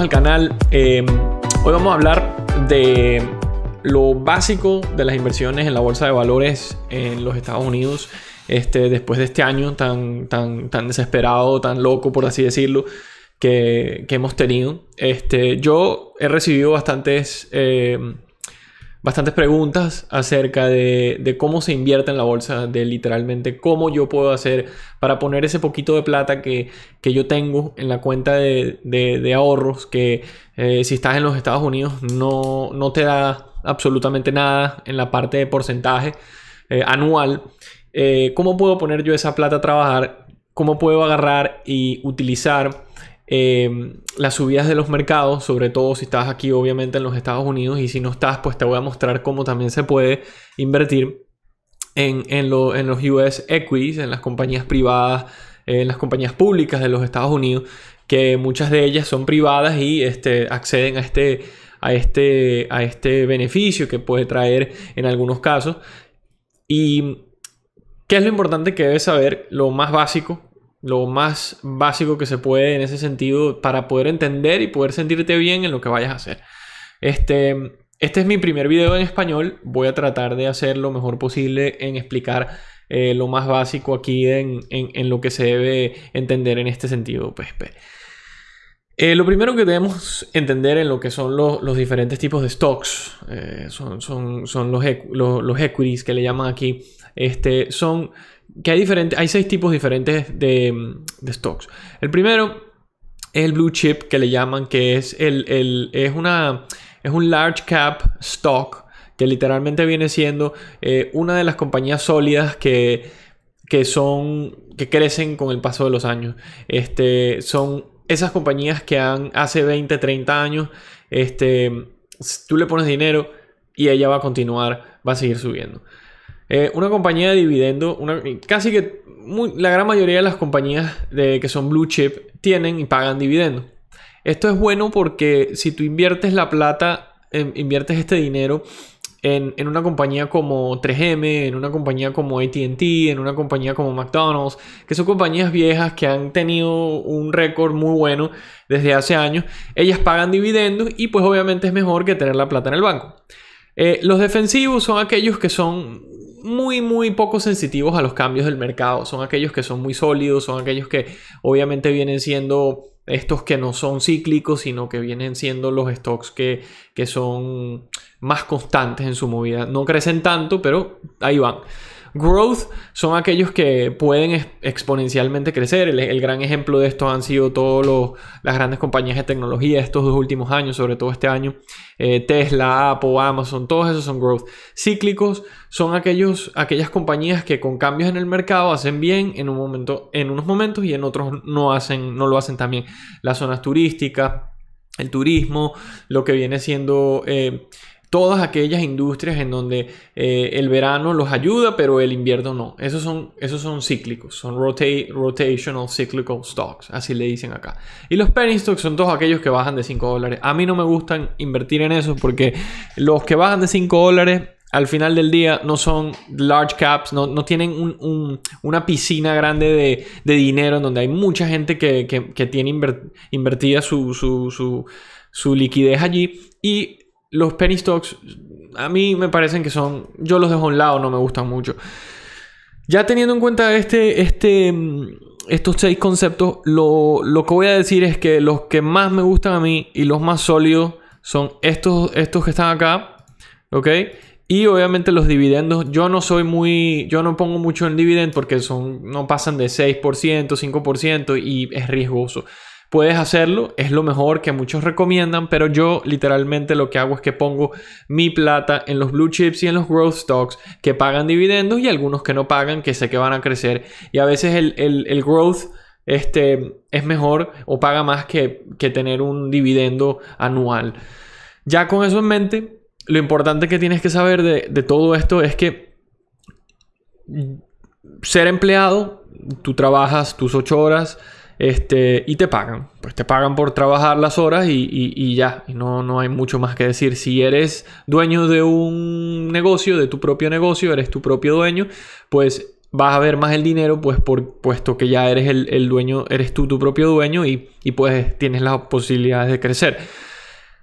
al canal. Eh, hoy vamos a hablar de lo básico de las inversiones en la bolsa de valores en los Estados Unidos. Este, después de este año tan, tan, tan desesperado, tan loco, por así decirlo, que, hemos tenido. Este, yo he recibido bastantes eh, bastantes preguntas acerca de, cómo se invierte en la bolsa, de literalmente cómo yo puedo hacer para poner ese poquito de plata que, yo tengo en la cuenta de, ahorros, que eh, si estás en los Estados Unidos no, no, te da absolutamente nada en la parte de porcentaje eh, anual. Eh, ¿Cómo puedo poner yo esa plata a trabajar? ¿Cómo puedo agarrar y utilizar Em, las subidas de los mercados, sobre todo si estás aquí obviamente en los Estados Unidos y si no estás, pues te voy a mostrar cómo también se puede invertir en, los US equities, en las compañías privadas, eh, en las compañías públicas de los Estados Unidos, que muchas de ellas son privadas y este, acceden a este, a, este, a este beneficio que puede traer en algunos casos. ¿Y qué es lo importante que debes saber? Lo más básico lo más básico que se puede en ese sentido para poder entender y poder sentirte bien en lo que vayas a hacer. Este, este es mi primer video en español. Voy a tratar de hacer lo mejor posible en explicar eh, lo más básico aquí en, lo que se debe entender en este sentido. Pues, eh, lo primero que debemos entender en lo que son los, diferentes tipos de stocks, eh, son, son, los, los, los, equities que le llaman aquí, este, son que hay, seis tipos diferentes de, stocks. El primero es el blue chip que le llaman, que es, es, una, es un large cap stock, que literalmente viene siendo eh, una de las compañías sólidas que, que, son, que crecen con el paso de los años. Este, son esas compañías que han hace 20, 30 años, este, tú le pones dinero y ella va a continuar, va a seguir subiendo. Eh, una compañía de dividendo, casi que la gran mayoría de las compañías que son blue chip tienen y pagan dividendo. Esto es bueno porque si tú inviertes la plata, em, inviertes este dinero en, una compañía como 3M, en una compañía como ATT, en una compañía como McDonald's, que son compañías viejas que han tenido un récord muy bueno desde hace años, ellas pagan dividendos y pues obviamente es mejor que tener la plata en el banco. Eh, los defensivos son aquellos que son muy, muy poco sensitivos a los cambios del mercado. Son aquellos que son muy sólidos, son aquellos que obviamente vienen siendo estos que no son cíclicos, sino que vienen siendo los stocks que, que son más constantes en su movida. No crecen tanto, pero ahí van. Growth son aquellos que pueden exponencialmente crecer. El, gran ejemplo de esto han sido todas las grandes compañías de tecnología estos dos últimos años, sobre todo este año. Eh, Tesla, Apple, Amazon, todos esos son growth. Cíclicos son aquellos, aquellas compañías que con cambios en el mercado hacen bien en, un momento, en unos momentos y en otros no, hacen, no lo hacen también Las zonas turísticas, el turismo, lo que viene siendo... Eh, todas aquellas industrias en donde eh, el verano los ayuda, pero el invierno no. Esos son, son cíclicos, son rotational cyclical stocks, así le dicen acá. Y los penny stocks son todos aquellos que bajan de 5 dólares. A mí no me gustan invertir en esos porque los que bajan de 5 dólares al final del día no son large caps, no, tienen una piscina grande de, dinero en donde hay mucha gente que, tiene invertida su, su liquidez allí. Y los penny stocks a mí me parecen que son, yo los dejo a un lado, no me gustan mucho. Ya teniendo en cuenta este, este, mm, estos seis conceptos, lo, que voy a decir es que los que más me gustan a mí y los más sólidos son estos, estos que están acá, ¿ok? Y obviamente los dividendos, yo no soy muy, yo no pongo mucho en dividendos porque son, no pasan de 6%, 5% y es riesgoso. Puedes hacerlo, es lo mejor que muchos recomiendan, pero yo literalmente lo que hago es que pongo mi plata en los blue chips y en los growth stocks que pagan dividendos y algunos que no pagan, que sé que van a crecer. Y a veces el, growth este, es mejor o paga más que, tener un dividendo anual. Ya con eso en mente, lo importante que tienes que saber de, de, todo esto es que ser empleado, tú trabajas tus ocho horas, este, y te pagan. Pues te pagan por trabajar las horas y, ya. no, no hay mucho más que decir. Si eres dueño de un negocio, de tu propio negocio, eres tu propio dueño, pues vas a ver más el dinero, pues puesto que ya eres el, dueño, eres tú tu propio dueño y, pues tienes las posibilidades de crecer.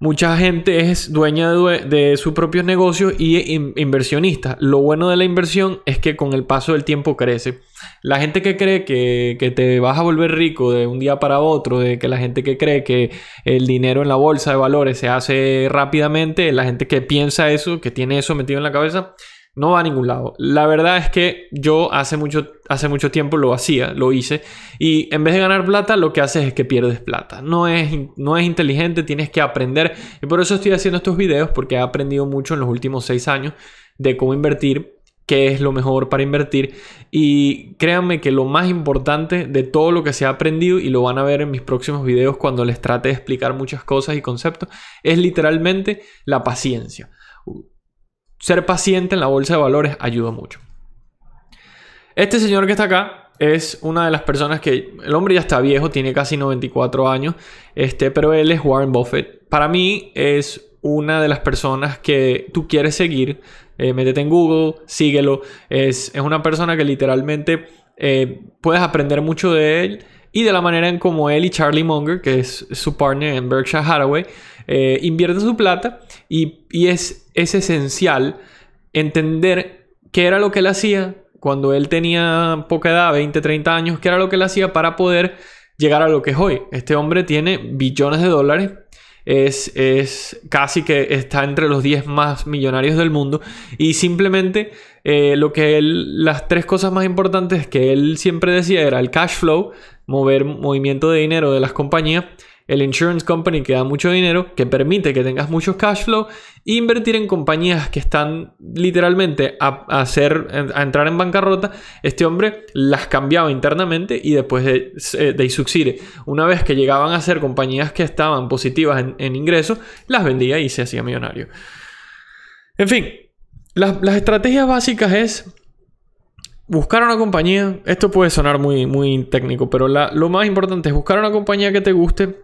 Mucha gente es dueña de, su sus propios negocios y inversionista. Lo bueno de la inversión es que con el paso del tiempo crece. La gente que cree que, te vas a volver rico de un día para otro, de que la gente que cree que el dinero en la bolsa de valores se hace rápidamente, la gente que piensa eso, que tiene eso metido en la cabeza, no va a ningún lado. La verdad es que yo hace mucho, hace mucho tiempo lo hacía, lo hice, y en vez de ganar plata, lo que haces es que pierdes plata. No es, no es inteligente, tienes que aprender. Y por eso estoy haciendo estos videos, porque he aprendido mucho en los últimos seis años de cómo invertir qué es lo mejor para invertir y créanme que lo más importante de todo lo que se ha aprendido y lo van a ver en mis próximos videos cuando les trate de explicar muchas cosas y conceptos es literalmente la paciencia. Ser paciente en la bolsa de valores ayuda mucho. Este señor que está acá es una de las personas que el hombre ya está viejo, tiene casi 94 años, este, pero él es Warren Buffett. Para mí es una de las personas que tú quieres seguir eh, métete en Google, síguelo. Es, una persona que literalmente eh, puedes aprender mucho de él y de la manera en como él y Charlie Munger, que es su partner en Berkshire Hathaway, eh, invierten su plata y, es, es esencial entender qué era lo que él hacía cuando él tenía poca edad, 20, 30 años, qué era lo que él hacía para poder llegar a lo que es hoy. Este hombre tiene billones de dólares es, casi que está entre los 10 más millonarios del mundo y simplemente eh, lo que él, las tres cosas más importantes que él siempre decía era el cash flow, mover movimiento de dinero de las compañías, el insurance company que da mucho dinero, que permite que tengas mucho cash flow, e invertir en compañías que están literalmente a, hacer, a entrar en bancarrota, este hombre las cambiaba internamente y después de, eh, de Una vez que llegaban a ser compañías que estaban positivas en, en ingresos, las vendía y se hacía millonario. En fin, las, estrategias básicas es buscar una compañía, esto puede sonar muy, muy técnico, pero lo más importante es buscar una compañía que te guste,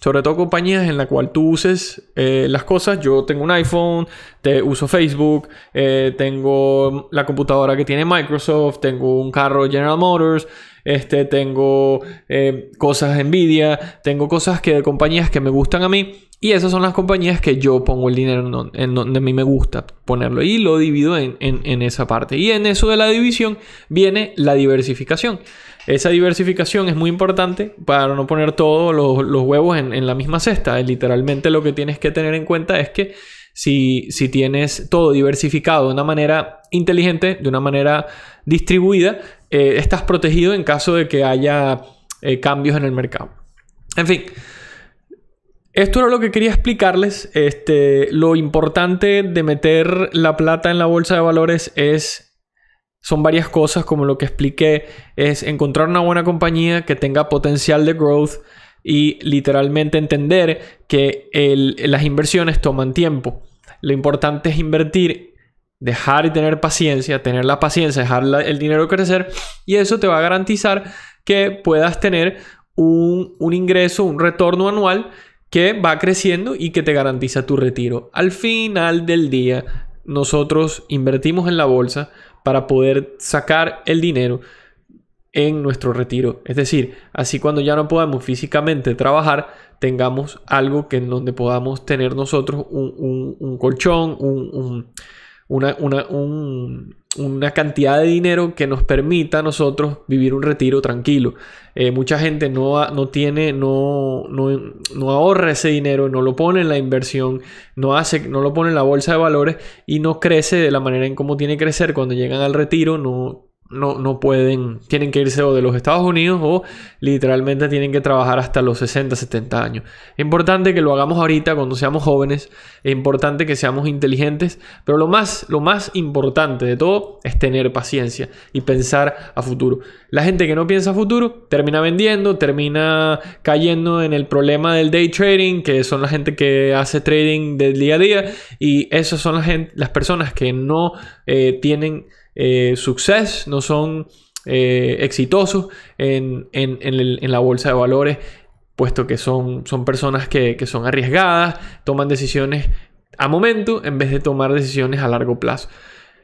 sobre todo compañías en la cual tú uses eh, las cosas. Yo tengo un iPhone, te uso Facebook, eh, tengo la computadora que tiene Microsoft, tengo un carro General Motors, este, tengo eh, cosas Nvidia, tengo cosas que de compañías que me gustan a mí y esas son las compañías que yo pongo el dinero en donde, a mí me gusta ponerlo y lo divido en, esa parte. Y en eso de la división viene la diversificación. Esa diversificación es muy importante para no poner todos los, huevos en, la misma cesta. Literalmente lo que tienes que tener en cuenta es que si, tienes todo diversificado de una manera inteligente, de una manera distribuida, eh, estás protegido en caso de que haya eh, cambios en el mercado. En fin. Esto era lo que quería explicarles. Este, lo importante de meter la plata en la bolsa de valores es son varias cosas, como lo que expliqué, es encontrar una buena compañía que tenga potencial de growth y literalmente entender que las inversiones toman tiempo. Lo importante es invertir, dejar y tener paciencia, tener la paciencia, dejar el dinero crecer y eso te va a garantizar que puedas tener un, un ingreso, un retorno anual que va creciendo y que te garantiza tu retiro. Al final del día, nosotros invertimos en la bolsa para poder sacar el dinero en nuestro retiro. Es decir, así cuando ya no podamos físicamente trabajar, tengamos algo que en donde podamos tener nosotros un, colchón, un una, cantidad de dinero que nos permita a nosotros vivir un retiro tranquilo. Eh, mucha gente no, no tiene, no, no, ahorra ese dinero, no lo pone en la inversión, no, hace, no lo pone en la bolsa de valores y no crece de la manera en cómo tiene que crecer cuando llegan al retiro, no no, pueden, tienen que irse o de los Estados Unidos o literalmente tienen que trabajar hasta los 60, 70 años. Es importante que lo hagamos ahorita cuando seamos jóvenes, es importante que seamos inteligentes, pero lo más, lo más importante de todo es tener paciencia y pensar a futuro. La gente que no piensa a futuro termina vendiendo, termina cayendo en el problema del day trading, que son la gente que hace trading del día a día y esas son las personas que no eh, tienen eh, no son eh, exitosos en, la bolsa de valores, puesto que son, son personas que, son arriesgadas, toman decisiones a momento en vez de tomar decisiones a largo plazo.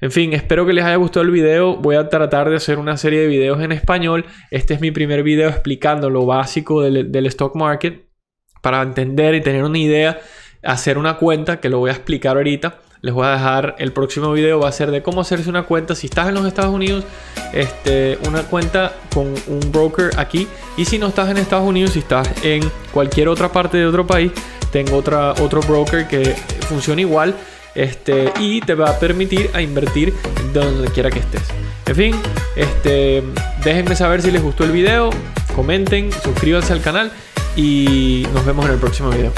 En fin, espero que les haya gustado el video. Voy a tratar de hacer una serie de videos en español. Este es mi primer video explicando lo básico del, del, stock market para entender y tener una idea, hacer una cuenta que lo voy a explicar ahorita les voy a dejar el próximo video va a ser de cómo hacerse una cuenta si estás en los Estados Unidos este una cuenta con un broker aquí y si no estás en Estados Unidos si estás en cualquier otra parte de otro país tengo otra otro broker que funciona igual este y te va a permitir a invertir donde quiera que estés en fin este déjenme saber si les gustó el video comenten suscríbanse al canal y nos vemos en el próximo video